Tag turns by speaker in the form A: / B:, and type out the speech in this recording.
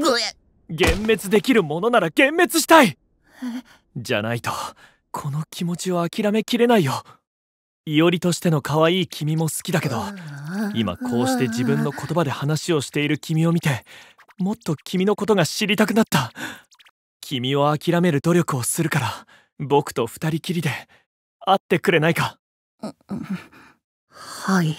A: ごえ幻滅できるものなら幻滅したいじゃないとこの気持ちを諦めきれないよいおりとしての可愛い君も好きだけど
B: 今こうして自分の言
A: 葉で話をしている君を見てもっと君のことが知りたくなった君を諦める努力をするから
C: 僕と二人きりで会ってくれないかはい